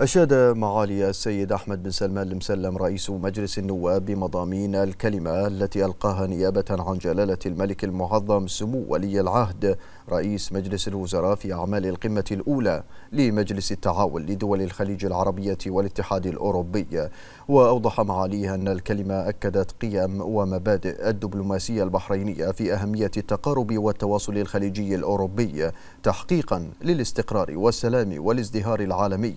أشاد معالي السيد أحمد بن سلمان المسلم رئيس مجلس النواب بمضامين الكلمة التي ألقاها نيابة عن جلالة الملك المعظم سمو ولي العهد رئيس مجلس الوزراء في أعمال القمة الأولى لمجلس التعاون لدول الخليج العربية والاتحاد الأوروبي وأوضح معاليها أن الكلمة أكدت قيم ومبادئ الدبلوماسية البحرينية في أهمية التقارب والتواصل الخليجي الأوروبي تحقيقا للاستقرار والسلام والازدهار العالمي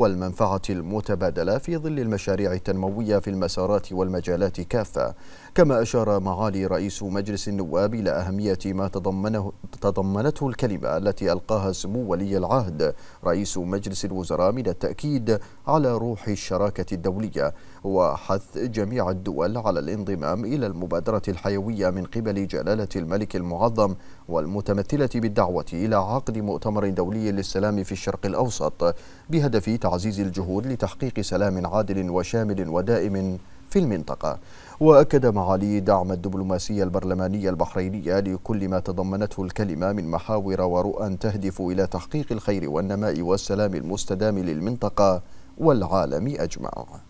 والمنفعة المتبادلة في ظل المشاريع التنموية في المسارات والمجالات كافة كما أشار معالي رئيس مجلس النواب إلى أهمية ما تضمنه تضمنته الكلمة التي ألقاها سمو ولي العهد رئيس مجلس الوزراء من التأكيد على روح الشراكة الدولية وحث جميع الدول على الانضمام إلى المبادرة الحيوية من قبل جلالة الملك المعظم والمتمثلة بالدعوة إلى عقد مؤتمر دولي للسلام في الشرق الأوسط بهدف وتعزيز الجهود لتحقيق سلام عادل وشامل ودائم في المنطقة وأكد معالي دعم الدبلوماسية البرلمانية البحرينية لكل ما تضمنته الكلمة من محاور ورؤى تهدف إلى تحقيق الخير والنماء والسلام المستدام للمنطقة والعالم أجمع